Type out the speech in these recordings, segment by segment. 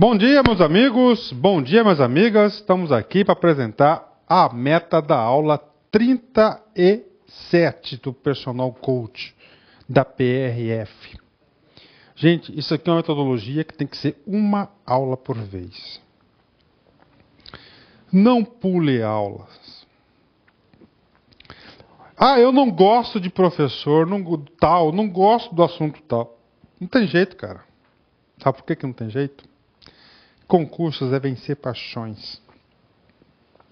Bom dia, meus amigos, bom dia, minhas amigas. Estamos aqui para apresentar a meta da aula 37 do Personal Coach da PRF. Gente, isso aqui é uma metodologia que tem que ser uma aula por vez. Não pule aulas. Ah, eu não gosto de professor não, tal, não gosto do assunto tal. Não tem jeito, cara. Sabe por que, que não tem jeito? concursos, é vencer paixões.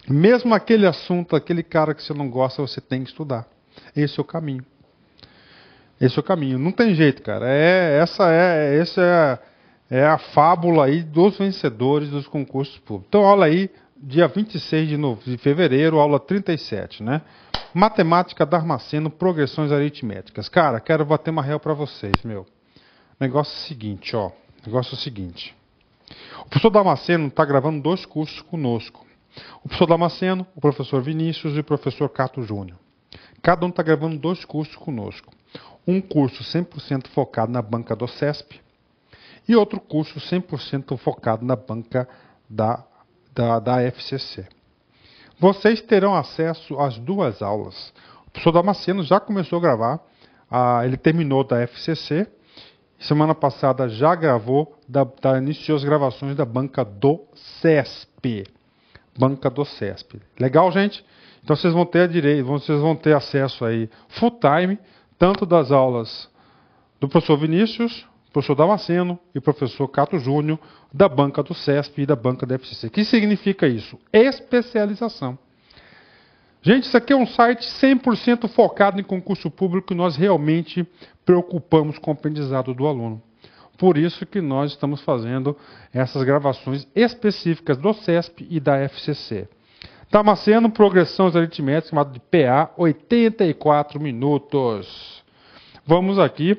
Mesmo aquele assunto, aquele cara que você não gosta, você tem que estudar. Esse é o caminho. Esse é o caminho. Não tem jeito, cara. É, essa é, essa é, é a fábula aí dos vencedores dos concursos públicos. Então, aula aí, dia 26 de, no... de fevereiro, aula 37, né? Matemática Armaceno, progressões aritméticas. Cara, quero bater uma real para vocês, meu. Negócio é seguinte, ó. Negócio é seguinte. O professor Damasceno está gravando dois cursos conosco. O professor Damasceno, o professor Vinícius e o professor Cato Júnior. Cada um está gravando dois cursos conosco. Um curso 100% focado na banca do CESP e outro curso 100% focado na banca da, da, da FCC. Vocês terão acesso às duas aulas. O professor Damasceno já começou a gravar, ah, ele terminou da FCC Semana passada já gravou, da, da, tá iniciou as gravações da banca do CESP. Banca do CESP. Legal, gente? Então vocês vão ter direito, vocês vão ter acesso aí full time, tanto das aulas do professor Vinícius, professor Damasceno e professor Cato Júnior, da banca do CESP e da banca da FCC. O que significa isso? Especialização. Gente, isso aqui é um site 100% focado em concurso público, nós realmente preocupamos com o aprendizado do aluno. Por isso que nós estamos fazendo essas gravações específicas do CESP e da FCC. Damasceno, tá progressões aritméticas, chamado de PA, 84 minutos. Vamos aqui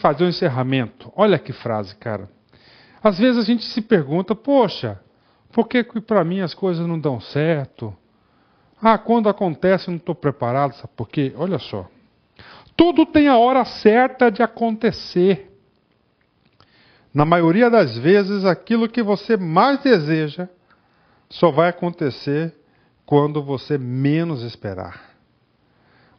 fazer o um encerramento. Olha que frase, cara. Às vezes a gente se pergunta, poxa, por que, que para mim as coisas não dão certo? Ah, quando acontece, eu não estou preparado, sabe por quê? Olha só. Tudo tem a hora certa de acontecer. Na maioria das vezes, aquilo que você mais deseja só vai acontecer quando você menos esperar.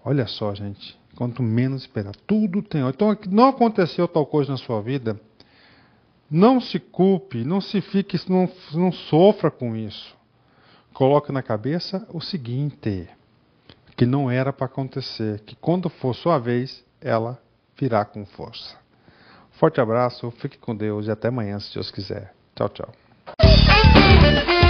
Olha só, gente. Quanto menos esperar, tudo tem. Então, não aconteceu tal coisa na sua vida, não se culpe, não se fique, não, não sofra com isso coloca na cabeça o seguinte: que não era para acontecer, que quando for sua vez, ela virá com força. Forte abraço, fique com Deus e até amanhã, se Deus quiser. Tchau, tchau.